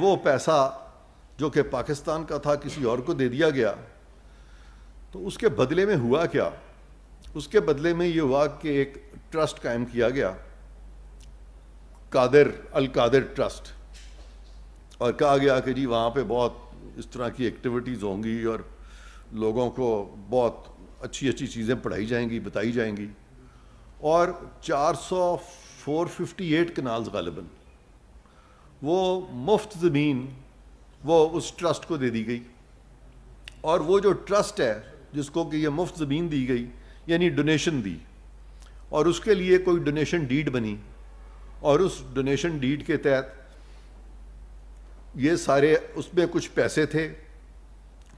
वो पैसा जो कि पाकिस्तान का था किसी और को दे दिया गया तो उसके बदले में हुआ क्या उसके बदले में ये हुआ कि एक ट्रस्ट कायम किया गया कादिर अल कादिर ट्रस्ट और कहा गया कि जी वहाँ पे बहुत इस तरह की एक्टिविटीज़ होंगी और लोगों को बहुत अच्छी अच्छी चीज़ें पढ़ाई जाएंगी बताई जाएंगी और 400 458 कनाल्स गालिबा वो मुफ्त ज़मीन वो उस ट्रस्ट को दे दी गई और वो जो ट्रस्ट है जिसको कि ये मुफ्त ज़मीन दी गई यानी डोनेशन दी और उसके लिए कोई डोनेशन डीड बनी और उस डोनेशन डीड के तहत ये सारे उसमें कुछ पैसे थे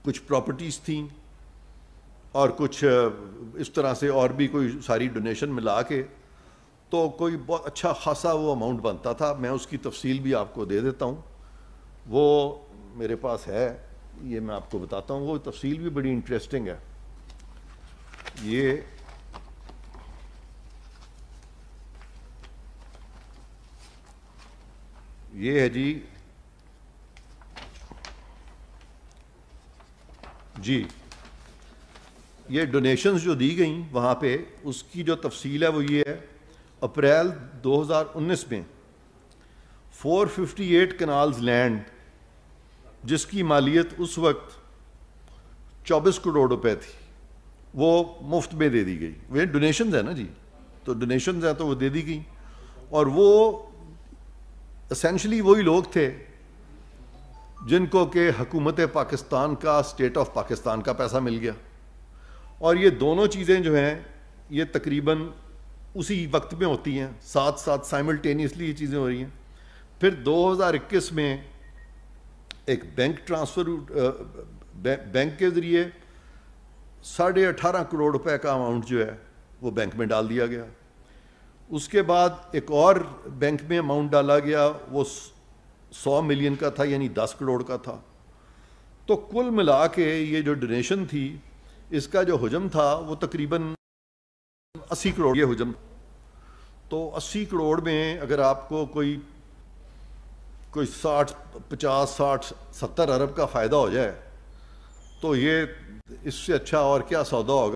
कुछ प्रॉपर्टीज़ थी और कुछ इस तरह से और भी कोई सारी डोनेशन मिला के तो कोई बहुत अच्छा खासा वो अमाउंट बनता था मैं उसकी तफसील भी आपको दे देता हूँ वो मेरे पास है ये मैं आपको बताता हूँ वो तफसील भी बड़ी इंटरेस्टिंग है ये ये है जी जी ये डोनेशंस जो दी गई वहाँ पे उसकी जो तफसील है वो ये है अप्रैल 2019 में 458 कनाल्स लैंड जिसकी मालियत उस वक्त 24 करोड़ रुपए थी वो मुफ्त में दे दी गई वे डोनेशन है ना जी तो डोनेशन हैं तो वो दे दी गई और वो असेंशली वही लोग थे जिनको के हकूमत पाकिस्तान का स्टेट ऑफ पाकिस्तान का पैसा मिल गया और ये दोनों चीज़ें जो हैं ये तकरीबन उसी वक्त में होती हैं साथ साथ साइमल्टेनियसली ये चीज़ें हो रही हैं फिर 2021 में एक बैंक ट्रांसफ़र बैंक के ज़रिए साढ़े अठारह करोड़ रुपए का अमाउंट जो है वो बैंक में डाल दिया गया उसके बाद एक और बैंक में अमाउंट डाला गया वो सौ मिलियन का था यानी दस करोड़ का था तो कुल मिला के ये जो डोनेशन थी इसका जो हजम था वो तकरीबन अस्सी करोड़ ये हजम तो 80 करोड़ में अगर आपको कोई कोई 60 50 60 70 अरब का फ़ायदा हो जाए तो ये इससे अच्छा और क्या सौदा होगा